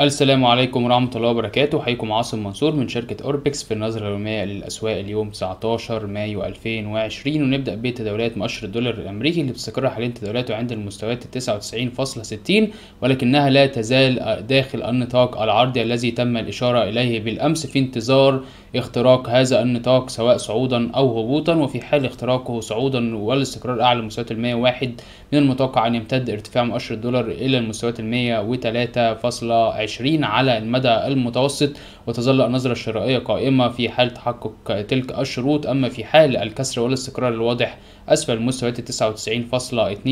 السلام عليكم ورحمة الله وبركاته حيكم عاصم منصور من شركة أوربكس في النظرة اليومية للأسواق اليوم 19 مايو 2020 ونبدأ بتداولات مؤشر الدولار الأمريكي اللي بتستقر حاليا تداولاته عند المستويات 99.60 ولكنها لا تزال داخل النطاق العرضي الذي تم الإشارة إليه بالأمس في انتظار اختراق هذا النطاق سواء صعودا أو هبوطا وفي حال اختراقه صعودا والاستقرار أعلى مستويات ال 101 من المتوقع أن يمتد ارتفاع مؤشر الدولار إلى المستويات ال 103.20 20 على المدى المتوسط وتظل النظرة الشرائية قائمة في حال تحقق تلك الشروط أما في حال الكسر والاستقرار الواضح أسفل مستويات 99.42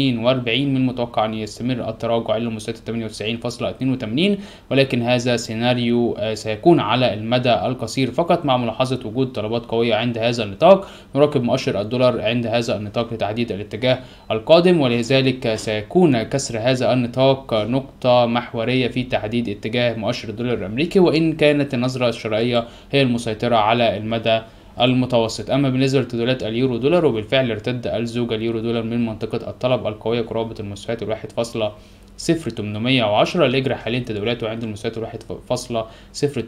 من المتوقع أن يستمر التراجع إلى مستويات 98.82 ولكن هذا سيناريو آه، سيكون على المدى القصير فقط مع ملاحظة وجود طلبات قوية عند هذا النطاق نراقب مؤشر الدولار عند هذا النطاق لتحديد الاتجاه القادم ولذلك سيكون كسر هذا النطاق نقطة محورية في تحديد اتجاه مؤشر الدولار الامريكي وان كانت النظره الشرعيه هي المسيطره على المدى المتوسط اما بالنسبه لتداولات اليورو دولار وبالفعل ارتد الزوج اليورو دولار من منطقه الطلب القويه قرابه المستويات الواحد فاصلة صفر اللي الإجرة حاليا تداولاته عند المستويات الواحد فاصلة صفر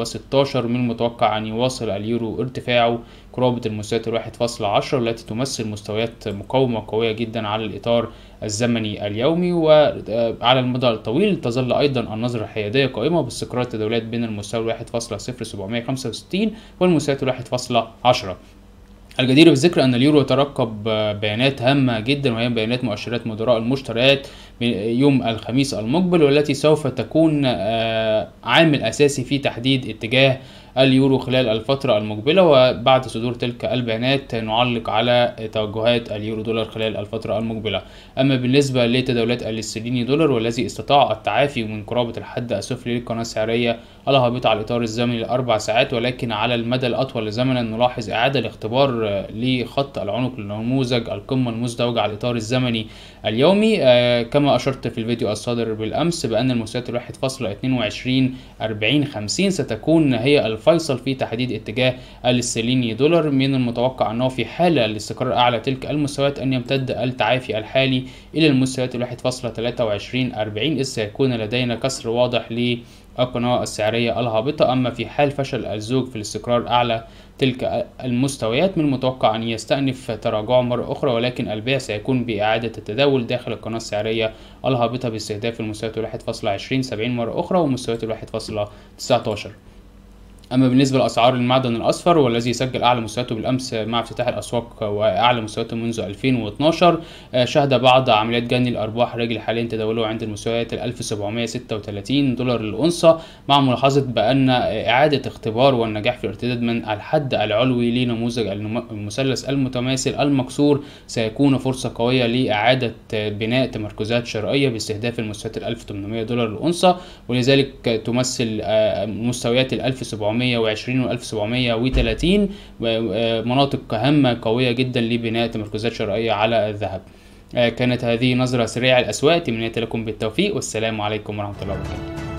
وستاشر من المتوقع أن يواصل اليورو ارتفاعه قرابة المستويات الواحد فاصلة عشرة والتي تمثل مستويات مقاومة قوية جدا على الإطار الزمني اليومي وعلى آه، المدى الطويل تظل أيضا النظرة الحيادية قائمة باستقرار التداولات بين المستوى الواحد فاصلة صفر وستين والمستويات الواحد فاصلة عشرة الجدير بالذكر أن اليورو يترقب بيانات هامة جدا وهي بيانات مؤشرات مدراء المشتريات يوم الخميس المقبل والتي سوف تكون آه، عامل أساسي في تحديد اتجاه اليورو خلال الفترة المقبلة وبعد صدور تلك البيانات نعلق على توجهات اليورو دولار خلال الفترة المقبلة أما بالنسبة لتداولات الاسترليني دولار والذي استطاع التعافي من قرابة الحد السفلي للقناة السعرية الهابطة على الإطار الزمني لأربع ساعات ولكن على المدى الأطول زمنا نلاحظ إعادة الاختبار لخط العنق لنموذج القمة المزدوجة على الإطار الزمني اليومي آه، كما أشرت في الفيديو الصادر بالأمس بأن المستويات وعشرين أربعين خمسين ستكون هي الفرق فيصل في تحديد اتجاه السليني دولار من المتوقع أنه في حالة الاستقرار أعلى تلك المستويات أن يمتد التعافي الحالي إلى المستويات 1.23 40 إذ سيكون لدينا كسر واضح ل القناة السعرية الهابطة أما في حال فشل الزوج في الاستقرار أعلى تلك المستويات من المتوقع أن يستأنف تراجعه مرة أخرى ولكن البيع سيكون بإعادة التداول داخل القناة السعرية الهابطة باستهداف المستويات 1.20 70 مرة أخرى ومستويات 1.19 اما بالنسبه لاسعار المعدن الاصفر والذي سجل اعلى مستوياته بالامس مع افتتاح الاسواق واعلى مستوياته منذ 2012 آه، شهد بعض عمليات جني الارباح رجل حاليا تداوله عند المستويات 1736 دولار للاونصه مع ملاحظة بأن إعادة اختبار والنجاح في الارتداد من الحد العلوي لنموذج المثلث المتماثل المكسور سيكون فرصة قوية لإعادة بناء تمركزات شرائية باستهداف المستويات 1800 دولار للاونصه ولذلك تمثل آه، مستويات 1700 1720 و 1730 آه، مناطق هامة قوية جدا لبناء تمركزات شرائية على الذهب آه، كانت هذه نظرة سريعة الأسواق تمنيت لكم بالتوفيق والسلام عليكم ورحمة الله وبركاته